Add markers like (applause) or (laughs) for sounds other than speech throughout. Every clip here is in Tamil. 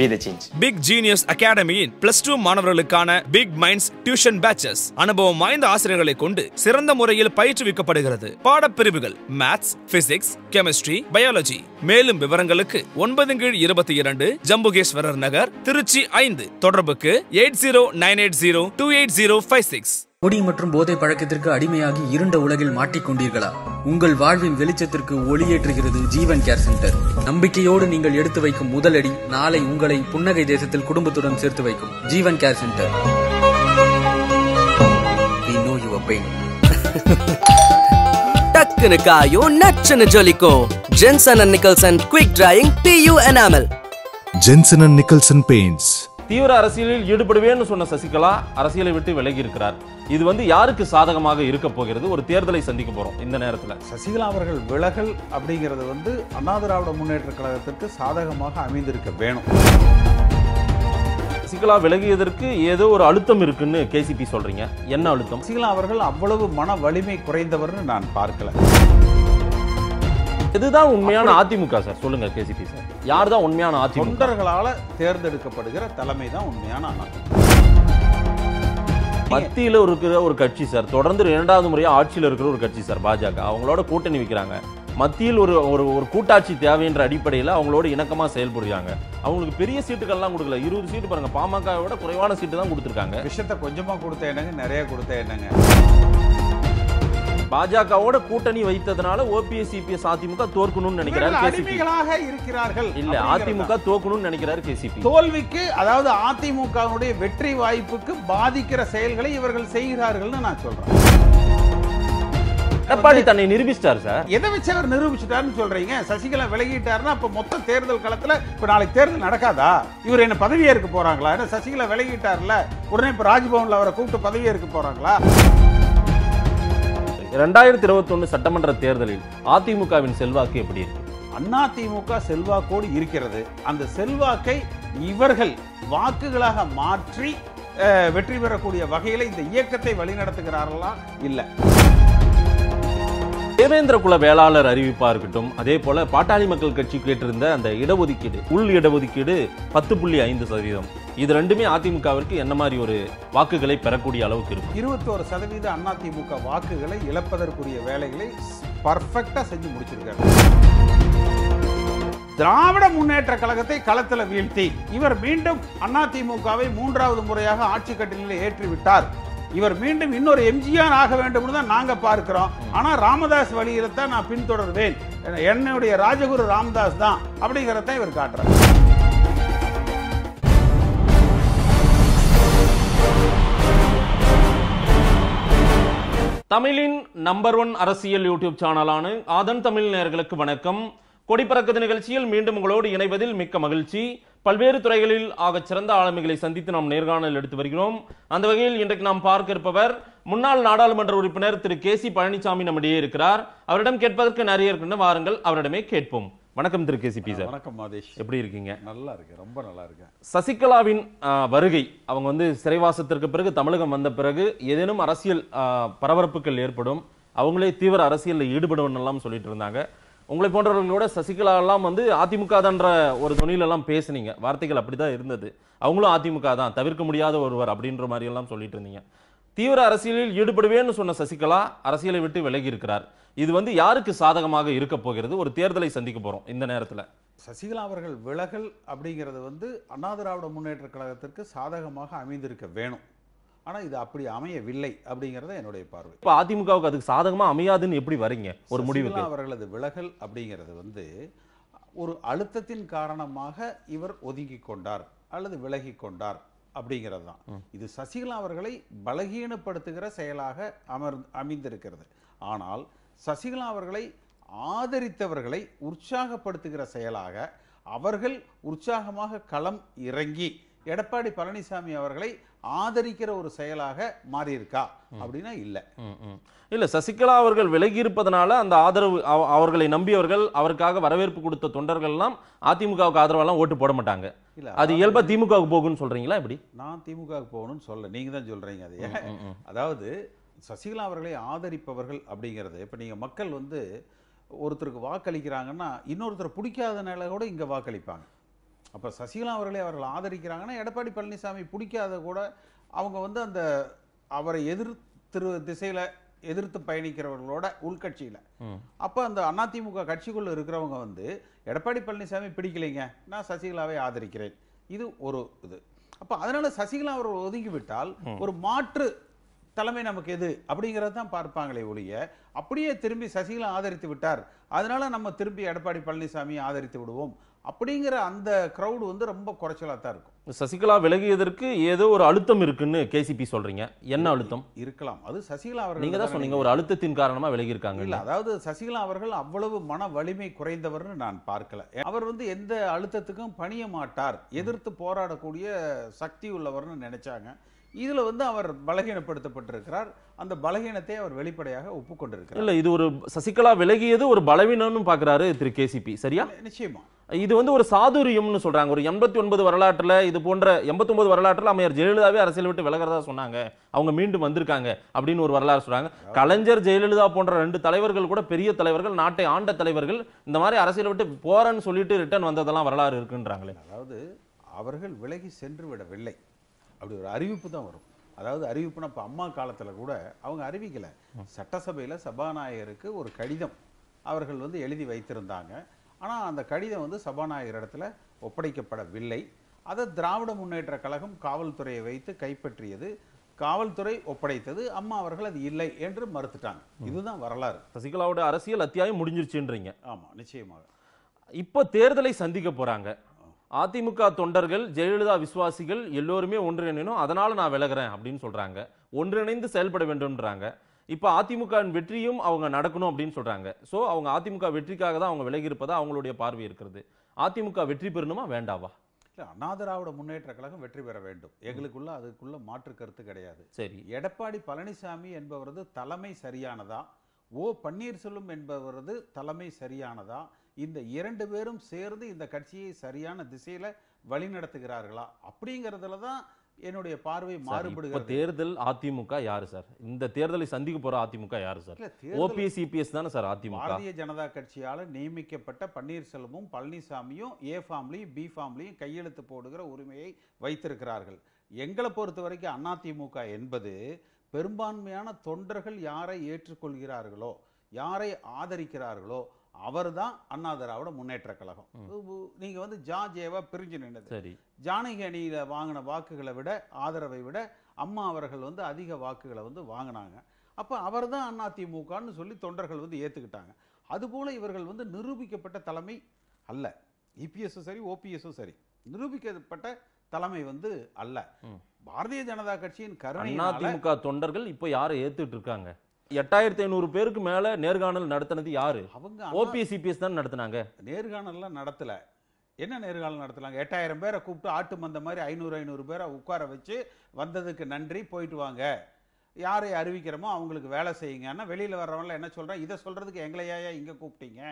B the change big genius அகாடமியின் பிளஸ் டூ மாணவர்களுக்கான பிக் மைண்ட்ஸ் டியூஷன் பேச்சஸ் அனுபவம் வாய்ந்த ஆசிரியர்களை கொண்டு சிறந்த முறையில் பயிற்றுவிக்கப்படுகிறது பாடப்பிரிவுகள் மேத்ஸ் பிசிக்ஸ் கெமிஸ்ட்ரி பயாலஜி மேலும் விவரங்களுக்கு ஒன்பது கீழ் இருபத்தி இரண்டு ஜம்புகேஸ்வரர் நகர் திருச்சி ஐந்து தொடர்புக்கு eight zero nine eight zero two eight zero five six குடி மற்றும் போதை பழக்கத்திற்கு அடிமையாகி இருண்ட உலகில் மாட்டிக்கொண்டீர்களா உங்கள் வாழ்வின் வெளிச்சத்திற்கு ஒளியேற்றுகிறது ஜீவன் கேர் சென்டர் நம்பிக்கையோடு நீங்கள் எடுத்து வைக்கும் முதலடி நாளை உங்களை புன்னகை தேசத்தில் குடும்பத்துடன் சேர்த்து வைக்கும் ஜீவன் கேர் சென்டர் (laughs) டக்குனு காயும் நச்சுன்னு ஜொலிக்கும் Jenson and Nicholson quick drying பியூ enamel Jenson and Nicholson paints தீவிர அரசியலில் ஈடுபடுவேன்னு சொன்ன சசிகலா அரசியலை விட்டு விலகி இருக்கிறார் இது வந்து யாருக்கு சாதகமாக இருக்க போகிறது ஒரு தேர்தலை சந்திக்க போறோம் இந்த நேரத்தில் சசிகலா அவர்கள் விலகல் அப்படிங்கிறது வந்து அண்ணா முன்னேற்ற கழகத்திற்கு சாதகமாக அமைந்திருக்க வேணும் சசிகலா விலகியதற்கு ஏதோ ஒரு அழுத்தம் இருக்குன்னு கேசிபி சொல்றீங்க என்ன அழுத்தம் சசிகலா அவர்கள் அவ்வளவு மன வலிமை குறைந்தவர்னு நான் பார்க்கல இதுதான் உண்மையான அதிமுக சார் சொல்லுங்க கேசிபி சார் யார் தான் உண்மையான அதிமுக தொண்டர்களால தேர்ந்தெடுக்கப்படுகிற தலைமை தான் உண்மையான மத்தியில் இருக்கிற ஒரு கட்சி சார் தொடர்ந்து இரண்டாவது முறையாக ஆட்சியில் இருக்கிற ஒரு கட்சி சார் பாஜக அவங்களோட கூட்டணி வைக்கிறாங்க மத்தியில் ஒரு ஒரு ஒரு கூட்டாட்சி தேவைன்ற அடிப்படையில் அவங்களோட இணக்கமாக செயல்படுறாங்க அவங்களுக்கு பெரிய சீட்டுகள்லாம் கொடுக்கல இருபது சீட்டு பாருங்க பாமக விட குறைவான சீட்டு தான் கொடுத்துருக்காங்க விஷயத்தை கொஞ்சமாக கொடுத்த என்னங்க நிறைய கொடுத்த என்னங்க பாஜகவோட கூட்டணி வைத்ததுனால ஓபிஎஸ் சிபிஎஸ் அதிமுக தோற்கணும்னு நினைக்கிறார் அடிமைகளாக இருக்கிறார்கள் இல்ல அதிமுக தோற்கணும்னு நினைக்கிறார் கேசிபி தோல்விக்கு அதாவது அதிமுகவுடைய வெற்றி வாய்ப்புக்கு பாதிக்கிற செயல்களை இவர்கள் செய்கிறார்கள்னு நான் சொல்றேன் எடப்பாடி தன்னை நிரூபிச்சிட்டாரு சார் எதை வச்சு அவர் நிரூபிச்சிட்டாருன்னு சொல்றீங்க சசிகலா விலகிட்டாருன்னா அப்ப மொத்த தேர்தல் களத்துல இப்ப நாளைக்கு தேர்தல் நடக்காதா இவர் என்ன ஏற்க போறாங்களா ஏன்னா சசிகலா விலகிட்டார்ல உடனே இப்ப ராஜ்பவன்ல அவரை கூப்பிட்டு பதவியேற்க போறாங்களா ரெண்டாயிரத்தி ஒன்று சட்டமன்ற தேர்தலில் அதிமுகவின் செல்வாக்கு எப்படி இருக்கு அதிமுக செல்வாக்கோடு இருக்கிறது அந்த செல்வாக்கை இவர்கள் வாக்குகளாக மாற்றி வெற்றி பெறக்கூடிய வகையில் இந்த இயக்கத்தை வழிநடத்துகிறார்களா இல்லை தேவேந்திர குல வேளாளர் அறிவிப்பா இருக்கட்டும் அதே போல பாட்டாளி மக்கள் கட்சி கேட்டிருந்த அந்த இடஒதுக்கீடு உள் இடஒதுக்கீடு பத்து புள்ளி ஐந்து சதவீதம் இது ரெண்டுமே அதிமுகவிற்கு என்ன மாதிரி ஒரு வாக்குகளை பெறக்கூடிய அளவுக்கு இருக்கும் இருபத்தோரு சதவீத அதிமுக வாக்குகளை இழப்பதற்குரிய வேலைகளை பர்ஃபெக்டா செஞ்சு முடிச்சிருக்காரு திராவிட முன்னேற்ற கழகத்தை களத்தில் வீழ்த்தி இவர் மீண்டும் அதிமுகவை மூன்றாவது முறையாக ஆட்சி கட்டிலில் ஏற்றிவிட்டார் இவர் மீண்டும் இன்னொரு எம்ஜிஆர் ஆக வேண்டும் தான் நாங்க பார்க்கிறோம் ஆனா ராமதாஸ் வழியில தான் நான் பின்தொடர்வேன் என்னுடைய ராஜகுரு ராமதாஸ் தான் அப்படிங்கிறத இவர் காட்டுறார் தமிழின் நம்பர் ஒன் அரசியல் யூடியூப் சேனலான ஆதன் தமிழ் நேர்களுக்கு வணக்கம் கொடிப்பறக்கு நிகழ்ச்சியில் மீண்டும் உங்களோடு இணைவதில் மிக்க மகிழ்ச்சி பல்வேறு துறைகளில் ஆக சிறந்த ஆளுமைகளை சந்தித்து நாம் நேர்காணல் எடுத்து வருகிறோம் அந்த வகையில் இன்றைக்கு நாம் பார்க்க இருப்பவர் முன்னாள் நாடாளுமன்ற உறுப்பினர் திரு கே சி பழனிசாமி நம்மிடையே இருக்கிறார் அவரிடம் கேட்பதற்கு நிறைய இருக்கின்ற வாருங்கள் அவரிடமே கேட்போம் வணக்கம் திரு கேசிபி சார் வணக்கம் மாதேஷ் எப்படி இருக்கீங்க நல்லா இருக்கு ரொம்ப நல்லா இருக்கு சசிகலாவின் வருகை அவங்க வந்து சிறைவாசத்திற்கு பிறகு தமிழகம் வந்த பிறகு ஏதேனும் அரசியல் பரபரப்புகள் ஏற்படும் அவங்களே தீவிர அரசியலில் எல்லாம் சொல்லிட்டு இருந்தாங்க உங்களை போன்றவர்களோட சசிகலாலாம் வந்து அதிமுக தான்ற ஒரு தொழிலெல்லாம் பேசுனீங்க வார்த்தைகள் அப்படி தான் இருந்தது அவங்களும் அதிமுக தான் தவிர்க்க முடியாத ஒருவர் அப்படின்ற மாதிரியெல்லாம் சொல்லிட்டு இருந்தீங்க தீவிர அரசியலில் ஈடுபடுவேன்னு சொன்ன சசிகலா அரசியலை விட்டு விலகி இருக்கிறார் இது வந்து யாருக்கு சாதகமாக இருக்க போகிறது ஒரு தேர்தலை சந்திக்க போகிறோம் இந்த நேரத்தில் சசிகலா அவர்கள் விலகல் அப்படிங்கிறது வந்து அண்ணா திராவிட முன்னேற்ற கழகத்திற்கு சாதகமாக அமைந்திருக்க வேணும் ஆனால் இது அப்படி அமையவில்லை அப்படிங்கிறத என்னுடைய பார்வை இப்போ அதிமுகவுக்கு அதுக்கு சாதகமாக அமையாதுன்னு எப்படி வரீங்க ஒரு முடிவு அவர்களது விலகல் அப்படிங்கிறது வந்து ஒரு அழுத்தத்தின் காரணமாக இவர் ஒதுங்கி கொண்டார் அல்லது விலகி கொண்டார் அப்படிங்கிறது தான் இது சசிகலா அவர்களை பலகீனப்படுத்துகிற செயலாக அமர் அமைந்திருக்கிறது ஆனால் சசிகலா அவர்களை ஆதரித்தவர்களை உற்சாகப்படுத்துகிற செயலாக அவர்கள் உற்சாகமாக களம் இறங்கி எடப்பாடி பழனிசாமி அவர்களை ஆதரிக்கிற ஒரு செயலாக மாறியிருக்கா அப்படின்னா இல்லை இல்லை சசிகலா அவர்கள் விலகி இருப்பதனால அந்த ஆதரவு அவர்களை நம்பியவர்கள் அவருக்காக வரவேற்பு கொடுத்த தொண்டர்கள்லாம் அதிமுகவுக்கு ஆதரவெல்லாம் ஓட்டு போட மாட்டாங்க இல்லை அது இயல்பாக திமுகவுக்கு போகும்னு சொல்கிறீங்களா இப்படி நான் திமுகவுக்கு போகணும்னு சொல்ல நீங்கள் தான் சொல்கிறீங்க அதையே அதாவது சசிகலா அவர்களை ஆதரிப்பவர்கள் அப்படிங்கிறது இப்போ நீங்கள் மக்கள் வந்து ஒருத்தருக்கு வாக்களிக்கிறாங்கன்னா இன்னொருத்தர் பிடிக்காதனால கூட இங்கே வாக்களிப்பாங்க அப்போ சசிகலா அவர்களை அவர்கள் ஆதரிக்கிறாங்கன்னா எடப்பாடி பழனிசாமி பிடிக்காத கூட அவங்க வந்து அந்த அவரை எதிர்த்து திசையில திசையில் எதிர்த்து பயணிக்கிறவர்களோட உள்கட்சியில் அப்போ அந்த அதிமுக கட்சிக்குள்ளே இருக்கிறவங்க வந்து எடப்பாடி பழனிசாமி பிடிக்கலைங்க நான் சசிகலாவை ஆதரிக்கிறேன் இது ஒரு இது அப்போ அதனால் சசிகலா அவர்கள் ஒதுங்கிவிட்டால் ஒரு மாற்று தலைமை நமக்கு எது அப்படிங்கிறத தான் பார்ப்பாங்களே ஒழிய அப்படியே திரும்பி சசிகலா ஆதரித்து விட்டார் அதனால நம்ம திரும்பி எடப்பாடி பழனிசாமி ஆதரித்து விடுவோம் அப்படிங்கிற அந்த க்ரௌடு வந்து ரொம்ப குறைச்சலாக தான் இருக்கும் சசிகலா விலகியதற்கு ஏதோ ஒரு அழுத்தம் இருக்குன்னு கேசிபி சொல்றீங்க என்ன அழுத்தம் இருக்கலாம் அது சசிகலா அவர்கள் நீங்க தான் சொன்னீங்க ஒரு அழுத்தத்தின் காரணமா விலகி இருக்காங்க இல்லை அதாவது சசிகலா அவர்கள் அவ்வளவு மன வலிமை குறைந்தவர்னு நான் பார்க்கல அவர் வந்து எந்த அழுத்தத்துக்கும் பணிய மாட்டார் எதிர்த்து போராடக்கூடிய சக்தி உள்ளவர்னு நினைச்சாங்க இதில் வந்து அவர் பலகீனப்படுத்தப்பட்டிருக்கிறார் அந்த பலகீனத்தை அவர் வெளிப்படையாக ஒப்புக்கொண்டிருக்கிறார் இல்லை இது ஒரு சசிகலா விலகியது ஒரு பலவீனம்னு பாக்குறாரு திரு கேசிபி சரியா நிச்சயமா இது வந்து ஒரு சாதுரியம்னு சொல்கிறாங்க ஒரு எண்பத்தி ஒன்பது வரலாற்றில் இது போன்ற ஒன்பது வரலாற்றில் அமையர் ஜெயலலிதாவே அரசியல் விட்டு விலகிறதா சொன்னாங்க அவங்க மீண்டும் வந்திருக்காங்க அப்படின்னு ஒரு வரலாறு சொல்கிறாங்க கலைஞர் ஜெயலலிதா போன்ற ரெண்டு தலைவர்கள் கூட பெரிய தலைவர்கள் நாட்டை ஆண்ட தலைவர்கள் இந்த மாதிரி அரசியல் விட்டு போகிறேன்னு சொல்லிட்டு ரிட்டர்ன் வந்ததெல்லாம் வரலாறு இருக்குன்றாங்களே அதாவது அவர்கள் விலகி சென்று விடவில்லை அப்படி ஒரு அறிவிப்பு தான் வரும் அதாவது அறிவிப்புனா இப்போ அம்மா காலத்தில் கூட அவங்க அறிவிக்கலை சட்டசபையில் சபாநாயகருக்கு ஒரு கடிதம் அவர்கள் வந்து எழுதி வைத்திருந்தாங்க ஆனால் அந்த கடிதம் வந்து சபாநாயகர் இடத்துல ஒப்படைக்கப்படவில்லை அதை திராவிட முன்னேற்ற கழகம் காவல்துறையை வைத்து கைப்பற்றியது காவல்துறை ஒப்படைத்தது அம்மா அவர்கள் அது இல்லை என்று மறுத்துட்டாங்க இதுதான் வரலாறு சசிகலாவோட அரசியல் அத்தியாயம் முடிஞ்சிருச்சுன்றீங்க ஆமாம் நிச்சயமாக இப்போ தேர்தலை சந்திக்க போகிறாங்க அதிமுக தொண்டர்கள் ஜெயலலிதா விசுவாசிகள் எல்லோருமே ஒன்றிணைணும் அதனால் நான் விலகிறேன் அப்படின்னு சொல்கிறாங்க ஒன்றிணைந்து செயல்பட வேண்டும்ன்றாங்க இப்போ அதிமுக வெற்றியும் அவங்க நடக்கணும் அப்படின்னு சொல்கிறாங்க ஸோ அவங்க அதிமுக வெற்றிக்காக தான் அவங்க விலகி இருப்பதா அவங்களுடைய பார்வை இருக்கிறது அதிமுக வெற்றி பெறணுமா வேண்டாவா இல்லை அண்ணாதிராவிட முன்னேற்ற கழகம் வெற்றி பெற வேண்டும் எங்களுக்குள்ள அதுக்குள்ள மாற்று கருத்து கிடையாது சரி எடப்பாடி பழனிசாமி என்பவரது தலைமை சரியானதா ஓ பன்னீர்செல்வம் என்பவரது தலைமை சரியானதா இந்த இரண்டு பேரும் சேர்ந்து இந்த கட்சியை சரியான திசையில் வழிநடத்துகிறார்களா அப்படிங்கிறதுல தான் என்னுடைய பார்வை மாறுபடுகிறது தேர்தல் அதிமுக யாரு சார் இந்த தேர்தலை சந்திக்க போற அதிமுக யாரு சார் ஓபிஎஸ் சிபிஎஸ் தானே சார் அதிமுக பாரதிய ஜனதா கட்சியால நியமிக்கப்பட்ட பன்னீர்செல்வமும் பழனிசாமியும் ஏ ஃபார்ம்லையும் பி ஃபார்ம்லையும் கையெழுத்து போடுகிற உரிமையை வைத்திருக்கிறார்கள் எங்களை பொறுத்த வரைக்கும் அதிமுக என்பது பெரும்பான்மையான தொண்டர்கள் யாரை ஏற்றுக்கொள்கிறார்களோ யாரை ஆதரிக்கிறார்களோ அவர் தான் அண்ணா திராவிட முன்னேற்ற கழகம் நீங்கள் வந்து ஜா ஜேவா பிரிஞ்சு நின்றது சரி ஜானகி அணியில் வாங்கின வாக்குகளை விட ஆதரவை விட அம்மா அவர்கள் வந்து அதிக வாக்குகளை வந்து வாங்கினாங்க அப்போ அவர் தான் அதிமுகன்னு சொல்லி தொண்டர்கள் வந்து ஏற்றுக்கிட்டாங்க அதுபோல் இவர்கள் வந்து நிரூபிக்கப்பட்ட தலைமை அல்ல இபிஎஸும் சரி ஓபிஎஸ்ஸும் சரி நிரூபிக்கப்பட்ட தலைமை வந்து அல்ல பாரதிய ஜனதா கட்சியின் கருணை அதிமுக தொண்டர்கள் இப்போ யாரை ஏத்துட்டு இருக்காங்க எட்டாயிரத்தி ஐநூறு பேருக்கு மேல நேர்காணல் நடத்தினது யாரு அவங்க ஓபிசிபிஎஸ் தான் நடத்தினாங்க நேர்காணல்லாம் நடத்தல என்ன நேர்காணல் நடத்தலாங்க எட்டாயிரம் பேரை கூப்பிட்டு ஆட்டு மந்த மாதிரி ஐநூறு ஐநூறு பேரை உட்கார வச்சு வந்ததுக்கு நன்றி போயிட்டு வாங்க யாரை அறிவிக்கிறோமோ அவங்களுக்கு வேலை செய்யுங்க ஆனால் வெளியில் வர்றவங்கள என்ன சொல்கிறேன் இதை சொல்கிறதுக்கு எங்களையா இங்கே கூப்பிட்டீங்க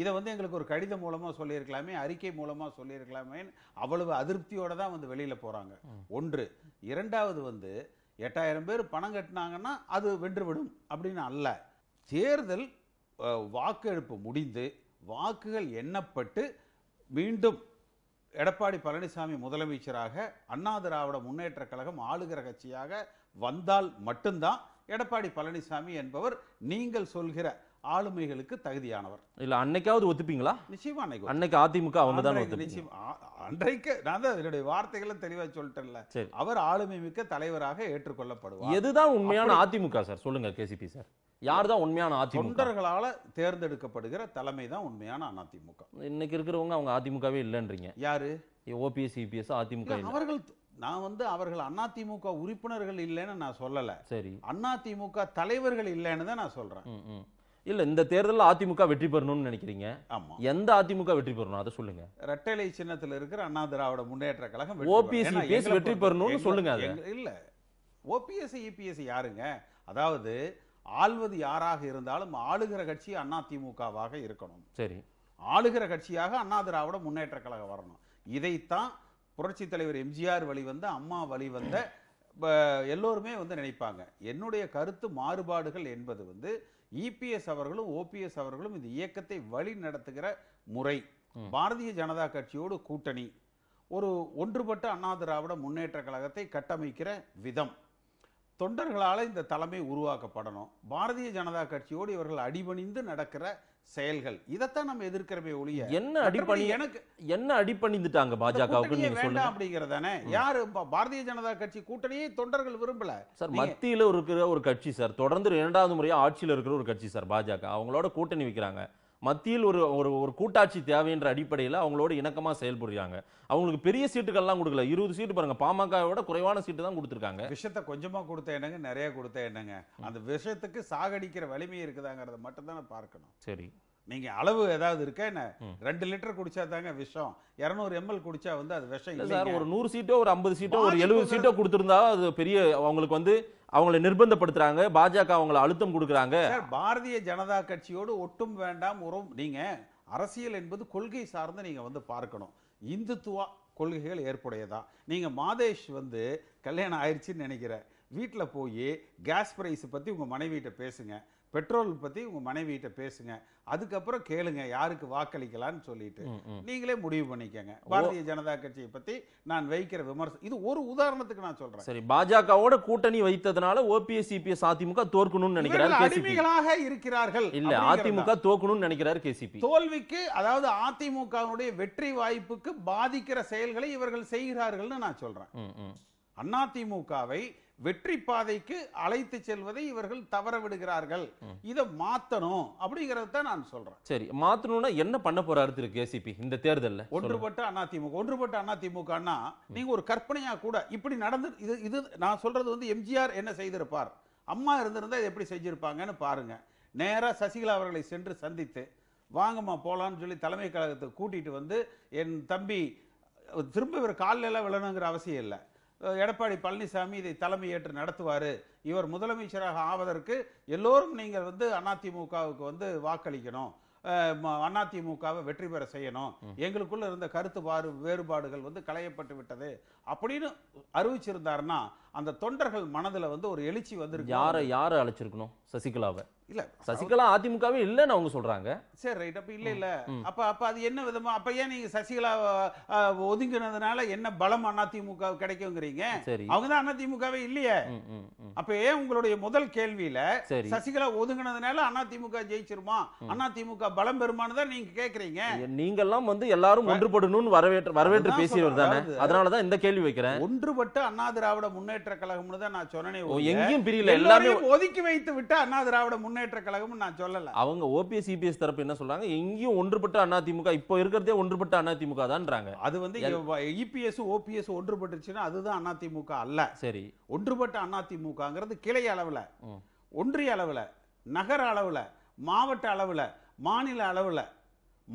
இதை வந்து எங்களுக்கு ஒரு கடிதம் மூலமாக சொல்லியிருக்கலாமே அறிக்கை மூலமாக சொல்லியிருக்கலாமேன்னு அவ்வளவு அதிருப்தியோடு தான் வந்து வெளியில் போகிறாங்க ஒன்று இரண்டாவது வந்து எட்டாயிரம் பேர் பணம் கட்டினாங்கன்னா அது வென்றுவிடும் அப்படின்னு அல்ல தேர்தல் வாக்கெடுப்பு முடிந்து வாக்குகள் எண்ணப்பட்டு மீண்டும் எடப்பாடி பழனிசாமி முதலமைச்சராக அண்ணா திராவிட முன்னேற்ற கழகம் ஆளுகிற கட்சியாக வந்தால் மட்டும்தான் எடப்பாடி பழனிசாமி என்பவர் நீங்கள் சொல்கிற ஆளுமைகளுக்கு தகுதியானவர் இல்ல அன்னைக்காவது ஒத்துப்பீங்களா நிச்சயமா அன்னைக்கு அன்னைக்கு அதிமுக அவங்க தான் அன்றைக்கு நான் தான் என்னுடைய வார்த்தைகளை தெளிவா சொல்லிட்டேன்ல அவர் ஆளுமை மிக்க தலைவராக ஏற்றுக்கொள்ளப்படுவார் எதுதான் உண்மையான அதிமுக சார் சொல்லுங்க கேசிபி சார் யார் தான் உண்மையான அதிமுக தொண்டர்களால தேர்ந்தெடுக்கப்படுகிற தலைமை தான் உண்மையான அதிமுக இன்னைக்கு இருக்கிறவங்க அவங்க அதிமுகவே இல்லைன்றீங்க யாரு ஓபிஎஸ் சிபிஎஸ் அதிமுக அவர்கள் நான் வந்து அவர்கள் அதிமுக உறுப்பினர்கள் இல்லைன்னு நான் சொல்லலை சரி அதிமுக தலைவர்கள் இல்லைன்னு தான் நான் சொல்றேன் இல்ல இந்த தேர்தலில் அதிமுக வெற்றி பெறணும்னு நினைக்கிறீங்க ஆமா எந்த அதிமுக வெற்றி பெறணும் அதை சொல்லுங்க ரெட்டைலை சின்னத்தில் இருக்கிற அண்ணா திராவிட முன்னேற்ற கழகம் ஓபிஎஸ் வெற்றி பெறணும்னு சொல்லுங்க அது இல்ல ஓபிஎஸ் இபிஎஸ் யாருங்க அதாவது ஆள்வது யாராக இருந்தாலும் ஆளுகிற கட்சி அண்ணா திமுகவாக இருக்கணும் சரி ஆளுகிற கட்சியாக அண்ணா திராவிட முன்னேற்ற கழகம் வரணும் இதைத்தான் புரட்சி தலைவர் எம்ஜிஆர் வழிவந்த அம்மா வழிவந்த எல்லோருமே வந்து நினைப்பாங்க என்னுடைய கருத்து மாறுபாடுகள் என்பது வந்து இபிஎஸ் அவர்களும் ஓபிஎஸ் அவர்களும் இந்த இயக்கத்தை வழி நடத்துகிற முறை பாரதிய ஜனதா கட்சியோடு கூட்டணி ஒரு ஒன்றுபட்ட அண்ணா திராவிட முன்னேற்ற கழகத்தை கட்டமைக்கிற விதம் தொண்டர்களால் இந்த தலைமை உருவாக்கப்படணும் பாரதிய ஜனதா கட்சியோடு இவர்கள் அடிபணிந்து நடக்கிற செயல்கள் இதைத்தான் நம்ம எதிர்க்கிறமே ஒழிய என்ன அடிப்பணி எனக்கு என்ன அடிப்பணிந்துட்டாங்க பாஜகவுக்கு நீங்க வேண்டாம் அப்படிங்கறதானே யாரு பாரதிய ஜனதா கட்சி கூட்டணியை தொண்டர்கள் விரும்பல சார் மத்தியில இருக்கிற ஒரு கட்சி சார் தொடர்ந்து இரண்டாவது முறையா ஆட்சியில இருக்கிற ஒரு கட்சி சார் பாஜக அவங்களோட கூட்டணி வைக்கிறாங்க மத்தியில் ஒரு ஒரு ஒரு கூட்டாட்சி தேவைன்ற அடிப்படையில் அவங்களோட இணக்கமாக செயல்படுறாங்க அவங்களுக்கு பெரிய சீட்டுகள்லாம் கொடுக்கல இருபது சீட்டு பாருங்க பாமகவோட குறைவான சீட்டு தான் கொடுத்துருக்காங்க விஷயத்தை கொஞ்சமாக கொடுத்த என்னங்க நிறைய கொடுத்த என்னங்க அந்த விஷத்துக்கு சாகடிக்கிற வலிமை இருக்குதாங்கிறத மட்டும் தான் பார்க்கணும் சரி நீங்க அளவு ஏதாவது இருக்கா என்ன ரெண்டு லிட்டர் குடிச்சா தாங்க விஷம் இருநூறு எம்எல் குடிச்சா வந்து அது விஷம் இல்லை சார் ஒரு நூறு சீட்டோ ஒரு ஐம்பது சீட்டோ ஒரு எழுபது சீட்டோ கொடுத்துருந்தா அது பெரிய அவங்களுக்கு வந்து அவங்களை நிர்பந்தப்படுத்துறாங்க பாஜக அவங்களை அழுத்தம் கொடுக்குறாங்க பாரதிய ஜனதா கட்சியோடு ஒட்டும் வேண்டாம் உறவும் நீங்க அரசியல் என்பது கொள்கை சார்ந்து நீங்க வந்து பார்க்கணும் இந்துத்துவா கொள்கைகள் ஏற்புடையதா நீங்க மாதேஷ் வந்து கல்யாணம் ஆயிடுச்சுன்னு நினைக்கிறேன் வீட்டில் போய் கேஸ் பிரைஸ் பற்றி உங்கள் மனைவியிட்ட பேசுங்க பெட்ரோல் பற்றி உங்கள் மனைவிகிட்ட பேசுங்க அதுக்கப்புறம் கேளுங்க யாருக்கு வாக்களிக்கலான்னு சொல்லிட்டு நீங்களே முடிவு பண்ணிக்கங்க பாரதிய ஜனதா கட்சியை பற்றி நான் வைக்கிற விமர்சனம் இது ஒரு உதாரணத்துக்கு நான் சொல்றேன் சரி பாஜகவோட கூட்டணி வைத்ததுனால ஓபிஎஸ் சிபிஎஸ் அதிமுக தோற்கணும்னு நினைக்கிறார் இருக்கிறார்கள் இல்ல அதிமுக தோற்கணும்னு நினைக்கிறார் கேசிபி தோல்விக்கு அதாவது அதிமுகவுடைய வெற்றி வாய்ப்புக்கு பாதிக்கிற செயல்களை இவர்கள் செய்கிறார்கள்னு நான் சொல்றேன் அதிமுகவை வெற்றி பாதைக்கு அழைத்து செல்வதை இவர்கள் தவற விடுகிறார்கள் இதை மாத்தணும் அப்படிங்கறத தான் நான் சொல்றேன் சரி மாத்தணும்னா என்ன பண்ண போறாரு திரு கேசிபி இந்த தேர்தலில் ஒன்றுபட்ட அதிமுக ஒன்றுபட்ட அதிமுகன்னா நீங்க ஒரு கற்பனையா கூட இப்படி நடந்து இது இது நான் சொல்றது வந்து எம்ஜிஆர் என்ன செய்திருப்பார் அம்மா இருந்திருந்தா எப்படி செஞ்சிருப்பாங்கன்னு பாருங்க நேராக சசிகலா அவர்களை சென்று சந்தித்து வாங்கம்மா போகலான்னு சொல்லி தலைமை கழகத்தை கூட்டிகிட்டு வந்து என் தம்பி திரும்ப இவர் காலிலெல்லாம் விழணுங்கிற அவசியம் இல்லை எடப்பாடி பழனிசாமி இதை தலைமையேற்று நடத்துவார் இவர் முதலமைச்சராக ஆவதற்கு எல்லோரும் நீங்கள் வந்து அதிமுகவுக்கு வந்து வாக்களிக்கணும் அதிமுகவை வெற்றி பெற செய்யணும் எங்களுக்குள்ள இருந்த கருத்து பாரு வேறுபாடுகள் வந்து களையப்பட்டு விட்டது அப்படின்னு அறிவிச்சிருந்தாருன்னா அந்த தொண்டர்கள் மனதில் வந்து ஒரு எழுச்சி வந்திருக்கு யாரை யாரை அழைச்சிருக்கணும் சசிகலாவை இல்ல சசிகலா அதிமுகவே இல்லைன்னு அவங்க சொல்றாங்க சரி ரைட் அப்ப இல்ல இல்ல அப்ப அப்ப அது என்ன விதமா அப்ப ஏன் நீங்க சசிகலா ஒதுங்கினதுனால என்ன பலம் அதிமுக கிடைக்குங்கிறீங்க அவங்கதான் தான் அதிமுகவே இல்லையே அப்ப ஏன் உங்களுடைய முதல் கேள்வியில சசிகலா ஒதுங்கினதுனால அதிமுக ஜெயிச்சிருமா அதிமுக பலம் பெறுமான்னு தான் நீங்க கேக்குறீங்க நீங்க எல்லாம் வந்து எல்லாரும் ஒன்றுபடணும்னு வரவேற்று வரவேற்று பேசியவர் தானே அதனாலதான் இந்த கேள்வி வைக்கிறேன் ஒன்றுபட்டு அண்ணா திராவிட முன்னேற்ற கழகம்னு தான் நான் சொன்னேன் எங்கேயும் பிரியல எல்லாமே ஒதுக்கி வைத்து விட்டு அண்ணா திராவிட முன்னேற்ற கழகம் நான் சொல்லல அவங்க ஓபிஎஸ் சிபிஎஸ் e தரப்பு என்ன சொல்றாங்க எங்கேயும் ஒன்றுபட்ட அண்ணா திமுக இப்போ இருக்கிறதே ஒன்றுபட்ட அண்ணா திமுக தான்றாங்க அது வந்து இபிஎஸ் ஓபிஎஸ் e ஒன்றுபட்டுச்சுன்னா அதுதான் அண்ணா திமுக அல்ல சரி ஒன்றுபட்ட அண்ணா திமுகங்கிறது கிளை அளவுல ஒன்றிய அளவுல நகர அளவுல மாவட்ட அளவுல மாநில அளவுல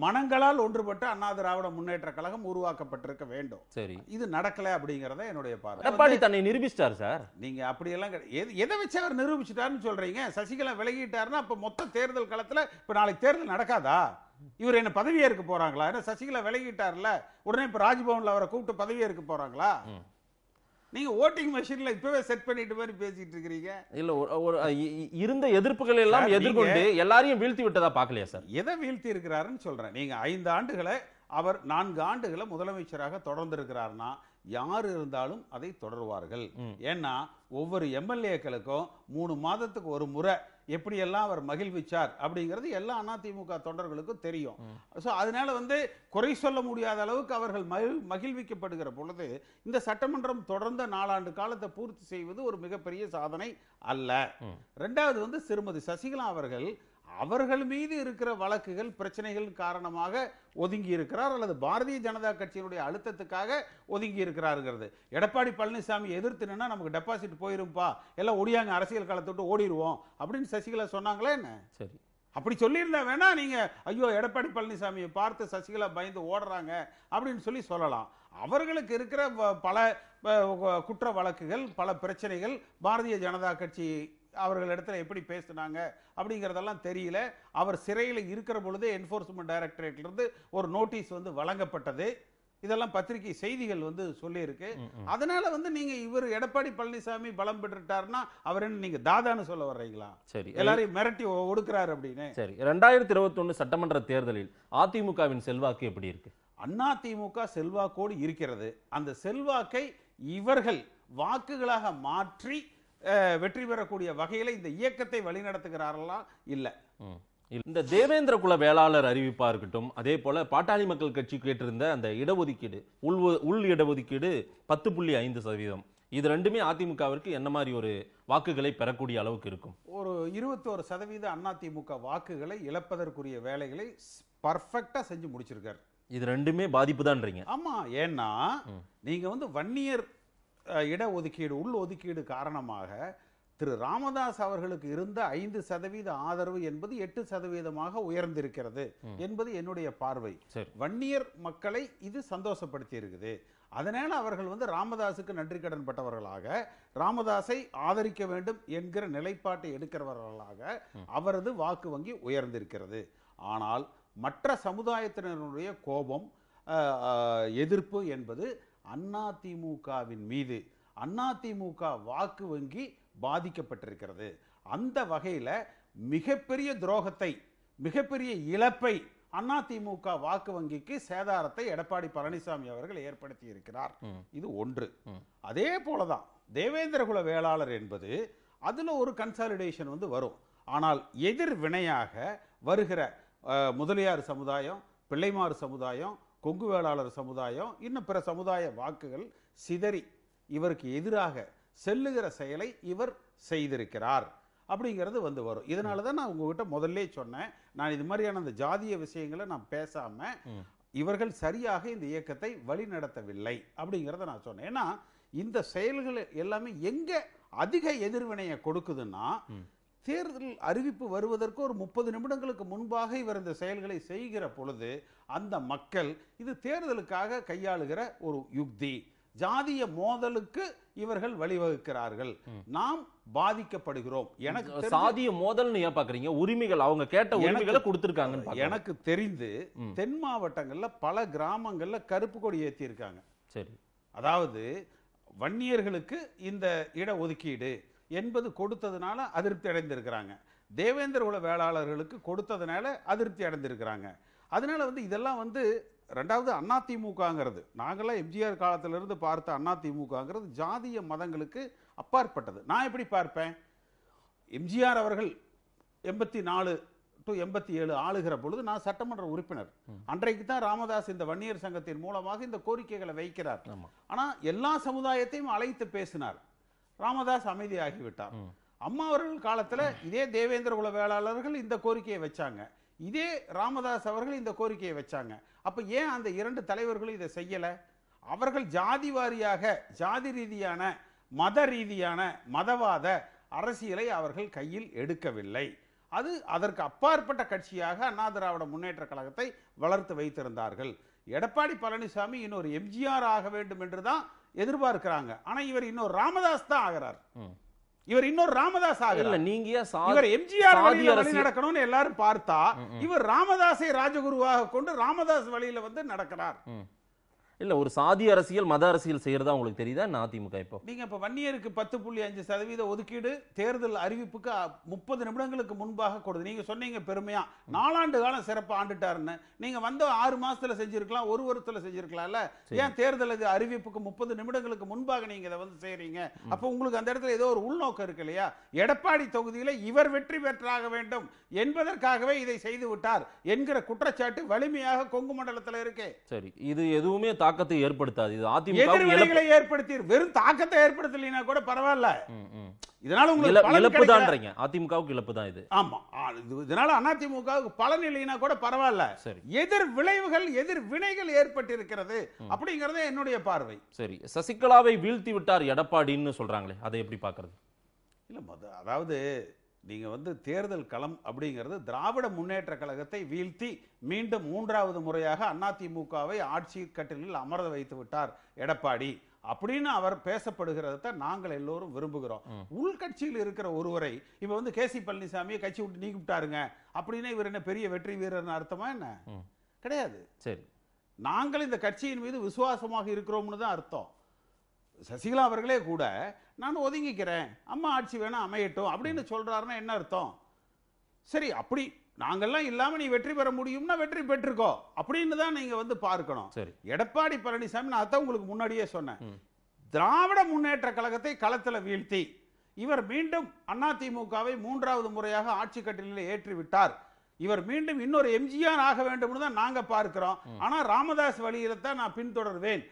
மனங்களால் ஒன்றுபட்டு அண்ணா திராவிட முன்னேற்ற கழகம் உருவாக்கப்பட்டிருக்க வேண்டும் சரி இது நடக்கல அப்படிங்கறத என்னுடைய பார்வை எடப்பாடி தன்னை நிரூபிச்சிட்டார் சார் நீங்க அப்படியெல்லாம் எதை வச்சு அவர் நிரூபிச்சிட்டாருன்னு சொல்றீங்க சசிகலா விலகிட்டாருன்னா அப்ப மொத்த தேர்தல் களத்துல இப்ப நாளைக்கு தேர்தல் நடக்காதா இவர் என்ன பதவியே இருக்க போறாங்களா என்ன சசிகலா விலகிட்டார்ல உடனே இப்ப ராஜ்பவன்ல அவரை கூப்பிட்டு பதவியே இருக்க போறாங்களா நீங்க ஓட்டிங் மெஷின்ல இப்பவே செட் பண்ணிட்டு மாதிரி பேசிட்டு இருக்கீங்க இல்ல ஒரு இருந்த எதிர்ப்புகள் எல்லாம் எதிர்கொண்டு எல்லாரையும் வீழ்த்தி விட்டதா பாக்கலையா சார் எதை வீழ்த்தி இருக்கிறாருன்னு சொல்றேன் நீங்க ஐந்து ஆண்டுகளை அவர் நான்கு ஆண்டுகளை முதலமைச்சராக தொடர்ந்து இருக்கிறார்னா யார் இருந்தாலும் அதை தொடர்வார்கள் ஏன்னா ஒவ்வொரு எம்எல்ஏக்களுக்கும் மூணு மாதத்துக்கு ஒரு முறை எப்படியெல்லாம் அவர் மகிழ்விச்சார் அப்படிங்கிறது எல்லா அதிமுக தொண்டர்களுக்கும் தெரியும் ஸோ அதனால வந்து குறை சொல்ல முடியாத அளவுக்கு அவர்கள் மகிழ் மகிழ்விக்கப்படுகிற பொழுது இந்த சட்டமன்றம் தொடர்ந்த நாலாண்டு காலத்தை பூர்த்தி செய்வது ஒரு மிகப்பெரிய சாதனை அல்ல ரெண்டாவது வந்து திருமதி சசிகலா அவர்கள் அவர்கள் மீது இருக்கிற வழக்குகள் பிரச்சனைகள் காரணமாக ஒதுங்கி இருக்கிறார் அல்லது பாரதிய ஜனதா கட்சியினுடைய அழுத்தத்துக்காக ஒதுங்கி இருக்கிறாருங்கிறது எடப்பாடி பழனிசாமி நின்னா நமக்கு டெபாசிட் போயிருப்பா எல்லாம் ஒடியாங்க அரசியல் காலத்தை விட்டு ஓடிடுவோம் அப்படின்னு சசிகலா சொன்னாங்களே என்ன சரி அப்படி சொல்லியிருந்தா வேணா நீங்கள் ஐயோ எடப்பாடி பழனிசாமியை பார்த்து சசிகலா பயந்து ஓடுறாங்க அப்படின்னு சொல்லி சொல்லலாம் அவர்களுக்கு இருக்கிற பல குற்ற வழக்குகள் பல பிரச்சனைகள் பாரதிய ஜனதா கட்சி அவர்களிடத்தில் எப்படி பேசினாங்க அப்படிங்கிறதெல்லாம் தெரியல அவர் சிறையில் இருக்கிற பொழுது என்ஃபோர்ஸ்மெண்ட் டைரக்டரேட்லேருந்து ஒரு நோட்டீஸ் வந்து வழங்கப்பட்டது இதெல்லாம் பத்திரிகை செய்திகள் வந்து சொல்லியிருக்கு அதனால வந்து நீங்க இவர் எடப்பாடி பழனிசாமி பலம் பெற்றுட்டாருன்னா அவர் நீங்க தாதான்னு சொல்ல வர்றீங்களா சரி எல்லாரையும் மிரட்டி ஒடுக்கிறாரு அப்படின்னு சரி ரெண்டாயிரத்தி ஒன்று சட்டமன்ற தேர்தலில் அதிமுகவின் செல்வாக்கு எப்படி இருக்கு அண்ணா திமுக செல்வாக்கோடு இருக்கிறது அந்த செல்வாக்கை இவர்கள் வாக்குகளாக மாற்றி வெற்றி பெறக்கூடிய வகையில் இந்த இயக்கத்தை வழிநடத்துகிறாரெல்லாம் இல்லை இந்த தேவேந்திர குல வேளாளர் அறிவிப்பா இருக்கட்டும் அதே போல பாட்டாளி மக்கள் கட்சி கேட்டிருந்த அந்த இடஒதுக்கீடு உள் உள் இடஒதுக்கீடு பத்து புள்ளி ஐந்து சதவீதம் இது ரெண்டுமே அதிமுகவிற்கு என்ன மாதிரி ஒரு வாக்குகளை பெறக்கூடிய அளவுக்கு இருக்கும் ஒரு இருபத்தோரு சதவீத அதிமுக வாக்குகளை இழப்பதற்குரிய வேலைகளை பர்ஃபெக்டா செஞ்சு முடிச்சிருக்காரு இது ரெண்டுமே பாதிப்பு தான்றீங்க ஆமாம் ஏன்னா நீங்கள் வந்து வன்னியர் இடஒதுக்கீடு உள் ஒதுக்கீடு காரணமாக திரு ராமதாஸ் அவர்களுக்கு இருந்த ஐந்து சதவீத ஆதரவு என்பது எட்டு சதவீதமாக உயர்ந்திருக்கிறது என்பது என்னுடைய பார்வை வன்னியர் மக்களை இது சந்தோஷப்படுத்தி இருக்குது அதனால் அவர்கள் வந்து ராமதாஸுக்கு நன்றி கடன் பட்டவர்களாக ராமதாஸை ஆதரிக்க வேண்டும் என்கிற நிலைப்பாட்டை எடுக்கிறவர்களாக அவரது வாக்கு வங்கி உயர்ந்திருக்கிறது ஆனால் மற்ற சமுதாயத்தினருடைய கோபம் எதிர்ப்பு என்பது அதிமுகவின் மீது அதிமுக வாக்கு வங்கி பாதிக்கப்பட்டிருக்கிறது அந்த வகையில் மிகப்பெரிய துரோகத்தை மிகப்பெரிய இழப்பை அதிமுக வாக்கு வங்கிக்கு சேதாரத்தை எடப்பாடி பழனிசாமி அவர்கள் ஏற்படுத்தி இருக்கிறார் இது ஒன்று அதே போலதான் தேவேந்திரகுல வேளாளர் என்பது அதுல ஒரு கன்சாலிடேஷன் வந்து வரும் ஆனால் எதிர்வினையாக வருகிற முதலியார் சமுதாயம் பிள்ளைமார் சமுதாயம் கொங்கு வேளாளர் சமுதாயம் இன்னும் பிற சமுதாய வாக்குகள் சிதறி இவருக்கு எதிராக செல்லுகிற செயலை இவர் செய்திருக்கிறார் அப்படிங்கிறது வந்து வரும் இதனால தான் நான் உங்ககிட்ட முதல்ல சொன்னேன் நான் இது மாதிரியான அந்த ஜாதிய விஷயங்களை நான் பேசாமல் இவர்கள் சரியாக இந்த இயக்கத்தை வழி நடத்தவில்லை அப்படிங்கிறத நான் சொன்னேன் ஏன்னா இந்த செயல்கள் எல்லாமே எங்கே அதிக எதிர்வினையை கொடுக்குதுன்னா தேர்தல் அறிவிப்பு வருவதற்கு ஒரு முப்பது நிமிடங்களுக்கு முன்பாக இவர் இந்த செயல்களை செய்கிற பொழுது அந்த மக்கள் இது தேர்தலுக்காக கையாளுகிற ஒரு யுக்தி ஜாதிய மோதலுக்கு இவர்கள் வழிவகுக்கிறார்கள் நாம் பாதிக்கப்படுகிறோம் எனக்கு சாதிய மோதல்னு ஏன் பாக்குறீங்க உரிமைகள் அவங்க கேட்ட உரிமைகளை கொடுத்துருக்காங்க எனக்கு தெரிந்து தென் மாவட்டங்கள்ல பல கிராமங்கள்ல கருப்பு கொடி ஏற்றி இருக்காங்க சரி அதாவது வன்னியர்களுக்கு இந்த இட ஒதுக்கீடு என்பது கொடுத்ததுனால அதிருப்தி அடைந்திருக்கிறாங்க தேவேந்திர குல வேளாளர்களுக்கு கொடுத்ததுனால அதிருப்தி அடைந்திருக்கிறாங்க அதனால வந்து இதெல்லாம் வந்து ரெண்டாவது அதிமுகங்கிறது நாங்களாம் எம்ஜிஆர் காலத்திலிருந்து பார்த்த அதிமுகங்கிறது ஜாதிய மதங்களுக்கு அப்பாற்பட்டது நான் எப்படி பார்ப்பேன் எம்ஜிஆர் அவர்கள் எண்பத்தி நாலு டு எண்பத்தி ஏழு ஆளுகிற பொழுது நான் சட்டமன்ற உறுப்பினர் அன்றைக்கு தான் ராமதாஸ் இந்த வன்னியர் சங்கத்தின் மூலமாக இந்த கோரிக்கைகளை வைக்கிறார் ஆனால் எல்லா சமுதாயத்தையும் அழைத்து பேசினார் ராமதாஸ் அமைதியாகிவிட்டார் அம்மா அவர்கள் காலத்தில் இதே தேவேந்திர குல வேளாளர்கள் இந்த கோரிக்கையை வச்சாங்க இதே ராமதாஸ் அவர்கள் இந்த கோரிக்கையை வச்சாங்க அப்போ ஏன் அந்த இரண்டு தலைவர்களும் இதை செய்யலை அவர்கள் ஜாதி வாரியாக ஜாதி ரீதியான மத ரீதியான மதவாத அரசியலை அவர்கள் கையில் எடுக்கவில்லை அது அதற்கு அப்பாற்பட்ட கட்சியாக அண்ணா திராவிட முன்னேற்ற கழகத்தை வளர்த்து வைத்திருந்தார்கள் எடப்பாடி பழனிசாமி இன்னொரு எம்ஜிஆர் ஆக வேண்டும் என்றுதான் எதிர்பார்க்கிறாங்க ஆனா இவர் இன்னொரு ராமதாஸ் தான் ஆகிறார் இவர் இன்னொரு ராமதாஸ் ஆகல நீங்க இவர் எம்ஜிஆர் வழியில வழி நடக்கணும்னு எல்லாரும் பார்த்தா இவர் ராமதாஸை ராஜகுருவாக கொண்டு ராமதாஸ் வழியில வந்து நடக்கிறார் இல்லை ஒரு சாதி அரசியல் மத அரசியல் செய்கிறதா உங்களுக்கு தெரியுதா நான் அதிமுக இப்போ நீங்கள் இப்போ வன்னியருக்கு பத்து புள்ளி அஞ்சு சதவீத ஒதுக்கீடு தேர்தல் அறிவிப்புக்கு முப்பது நிமிடங்களுக்கு முன்பாக கொடுது நீங்கள் சொன்னீங்க பெருமையாக நாலாண்டு காலம் சிறப்பாக ஆண்டுட்டாருன்னு நீங்கள் வந்த ஆறு மாதத்தில் செஞ்சுருக்கலாம் ஒரு வருஷத்தில் செஞ்சுருக்கலாம்ல ஏன் தேர்தல் அறிவிப்புக்கு முப்பது நிமிடங்களுக்கு முன்பாக நீங்கள் இதை வந்து செய்கிறீங்க அப்போ உங்களுக்கு அந்த இடத்துல ஏதோ ஒரு உள்நோக்கம் இருக்கு இல்லையா எடப்பாடி தொகுதியில் இவர் வெற்றி பெற்றாக வேண்டும் என்பதற்காகவே இதை செய்து விட்டார் என்கிற குற்றச்சாட்டு வலிமையாக கொங்கு மண்டலத்தில் இருக்கே சரி இது எதுவுமே தாக்க தாக்கத்தை ஏற்படுத்தாது இது அதிமுக ஏற்படுத்தி வெறும் தாக்கத்தை ஏற்படுத்தலைனா கூட பரவாயில்ல இதனால உங்களுக்கு இழப்பு தான்றீங்க அதிமுகவுக்கு இழப்பு தான் இது ஆமா இதனால அதிமுகவுக்கு பலன் இல்லைனா கூட பரவாயில்ல சரி எதிர் விளைவுகள் எதிர் வினைகள் ஏற்பட்டிருக்கிறது அப்படிங்கறது என்னுடைய பார்வை சரி சசிகலாவை வீழ்த்தி விட்டார் எடப்பாடின்னு சொல்றாங்களே அதை எப்படி பாக்குறது இல்ல அதாவது நீங்கள் வந்து தேர்தல் களம் அப்படிங்கிறது திராவிட முன்னேற்ற கழகத்தை வீழ்த்தி மீண்டும் மூன்றாவது முறையாக அதிமுகவை ஆட்சி கட்டிலில் அமர வைத்து விட்டார் எடப்பாடி அப்படின்னு அவர் பேசப்படுகிறத நாங்கள் எல்லோரும் விரும்புகிறோம் உள்கட்சியில் இருக்கிற ஒருவரை இப்போ வந்து கே சி பழனிசாமியை கட்சி விட்டு நீக்கி விட்டாருங்க அப்படின்னு இவர் என்ன பெரிய வெற்றி வீரர்னு அர்த்தமா என்ன கிடையாது சரி நாங்கள் இந்த கட்சியின் மீது விசுவாசமாக இருக்கிறோம்னு தான் அர்த்தம் சசிகலா அவர்களே கூட நான் ஒதுங்கிக்கிறேன் அம்மா ஆட்சி வேணால் அமையட்டும் அப்படின்னு சொல்கிறாருன்னா என்ன அர்த்தம் சரி அப்படி நாங்கள்லாம் இல்லாமல் நீ வெற்றி பெற முடியும்னா வெற்றி பெற்றுக்கோ அப்படின்னு தான் நீங்கள் வந்து பார்க்கணும் சரி எடப்பாடி பழனிசாமி நான் அதான் உங்களுக்கு முன்னாடியே சொன்னேன் திராவிட முன்னேற்ற கழகத்தை களத்தில் வீழ்த்தி இவர் மீண்டும் அதிமுகவை மூன்றாவது முறையாக ஆட்சி கட்டிலில் விட்டார் இவர் மீண்டும் இன்னொரு எம்ஜிஆர் ஆக வேண்டும்னு தான் நாங்கள் பார்க்கிறோம் ஆனால் ராமதாஸ் வழியில தான் நான் பின்தொடர்வேன்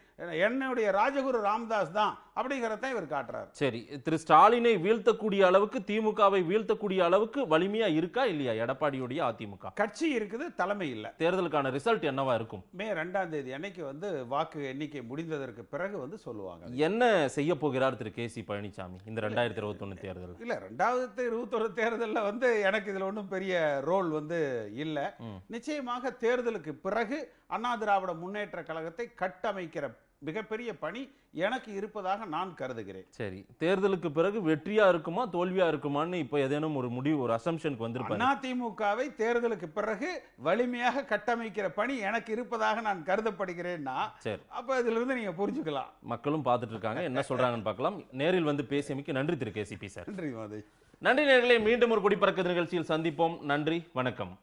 என்னுடைய ராஜகுரு ராமதாஸ் தான் அப்படிங்கிறத இவர் காட்டுறார் சரி திரு ஸ்டாலினை வீழ்த்தக்கூடிய அளவுக்கு திமுகவை வீழ்த்தக்கூடிய அளவுக்கு வலிமையா இருக்கா இல்லையா எடப்பாடியுடைய அதிமுக கட்சி இருக்குது தலைமை இல்லை தேர்தலுக்கான ரிசல்ட் என்னவா இருக்கும் மே ரெண்டாம் தேதி அன்னைக்கு வந்து வாக்கு எண்ணிக்கை முடிந்ததற்கு பிறகு வந்து சொல்லுவாங்க என்ன செய்ய போகிறார் திரு கே சி பழனிசாமி இந்த ரெண்டாயிரத்தி இருபத்தி ஒன்று தேர்தல் இல்ல ரெண்டாவது இருபத்தி தேர்தலில் வந்து எனக்கு இதுல ஒன்றும் பெரிய ரோல் வந்து இல்லை நிச்சயமாக தேர்தலுக்கு பிறகு அண்ணா திராவிட முன்னேற்ற கழகத்தை கட்டமைக்கிற மிகப்பெரிய பணி எனக்கு இருப்பதாக நான் கருதுகிறேன் சரி தேர்தலுக்கு பிறகு வெற்றியா இருக்குமா தோல்வியா இருக்குமான்னு இப்போ ஏதேனும் ஒரு முடிவு ஒரு அசம்ஷனுக்கு வந்திருப்பேன் அதிமுகவை தேர்தலுக்கு பிறகு வலிமையாக கட்டமைக்கிற பணி எனக்கு இருப்பதாக நான் கருதப்படுகிறேன்னா அப்ப இதுல இருந்து நீங்க புரிஞ்சுக்கலாம் மக்களும் பார்த்துட்டு இருக்காங்க என்ன சொல்றாங்கன்னு பார்க்கலாம் நேரில் வந்து பேசியமைக்கு நன்றி திரு கேசிபி சார் நன்றி மாதை நன்றி நேர்களை மீண்டும் ஒரு குடிப்பறக்கு நிகழ்ச்சியில் சந்திப்போம் நன்றி வணக்கம்